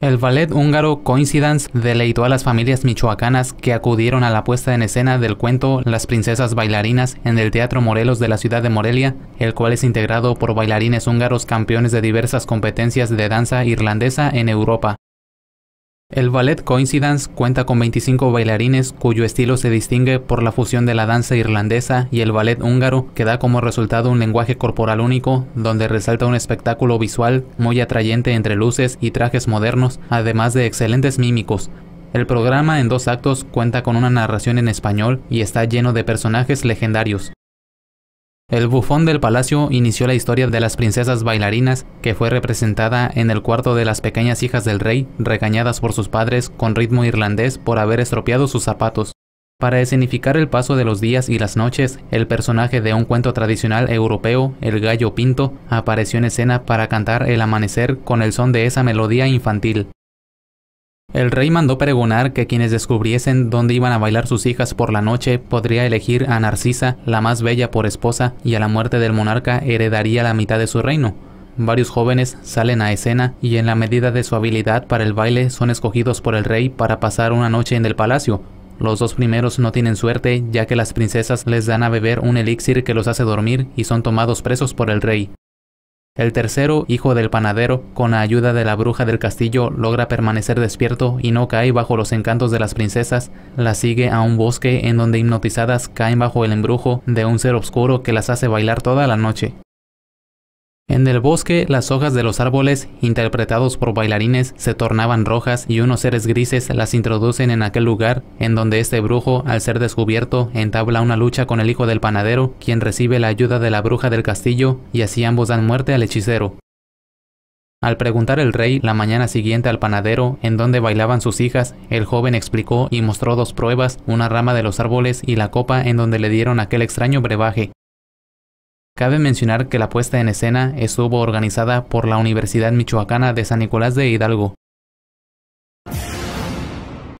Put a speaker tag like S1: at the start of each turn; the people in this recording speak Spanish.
S1: El ballet húngaro Coincidence deleitó a las familias michoacanas que acudieron a la puesta en escena del cuento Las princesas bailarinas en el Teatro Morelos de la ciudad de Morelia, el cual es integrado por bailarines húngaros campeones de diversas competencias de danza irlandesa en Europa. El ballet Coincidence cuenta con 25 bailarines cuyo estilo se distingue por la fusión de la danza irlandesa y el ballet húngaro que da como resultado un lenguaje corporal único donde resalta un espectáculo visual muy atrayente entre luces y trajes modernos, además de excelentes mímicos. El programa en dos actos cuenta con una narración en español y está lleno de personajes legendarios. El bufón del palacio inició la historia de las princesas bailarinas, que fue representada en el cuarto de las pequeñas hijas del rey, regañadas por sus padres con ritmo irlandés por haber estropeado sus zapatos. Para escenificar el paso de los días y las noches, el personaje de un cuento tradicional europeo, el gallo pinto, apareció en escena para cantar el amanecer con el son de esa melodía infantil. El rey mandó pregonar que quienes descubriesen dónde iban a bailar sus hijas por la noche podría elegir a Narcisa, la más bella, por esposa, y a la muerte del monarca heredaría la mitad de su reino. Varios jóvenes salen a escena y en la medida de su habilidad para el baile son escogidos por el rey para pasar una noche en el palacio. Los dos primeros no tienen suerte ya que las princesas les dan a beber un elixir que los hace dormir y son tomados presos por el rey. El tercero, hijo del panadero, con la ayuda de la bruja del castillo, logra permanecer despierto y no cae bajo los encantos de las princesas. La sigue a un bosque en donde hipnotizadas caen bajo el embrujo de un ser oscuro que las hace bailar toda la noche. En el bosque, las hojas de los árboles, interpretados por bailarines, se tornaban rojas y unos seres grises las introducen en aquel lugar, en donde este brujo, al ser descubierto, entabla una lucha con el hijo del panadero, quien recibe la ayuda de la bruja del castillo, y así ambos dan muerte al hechicero. Al preguntar el rey la mañana siguiente al panadero en dónde bailaban sus hijas, el joven explicó y mostró dos pruebas, una rama de los árboles y la copa en donde le dieron aquel extraño brebaje. Cabe mencionar que la puesta en escena estuvo organizada por la Universidad Michoacana de San Nicolás de Hidalgo.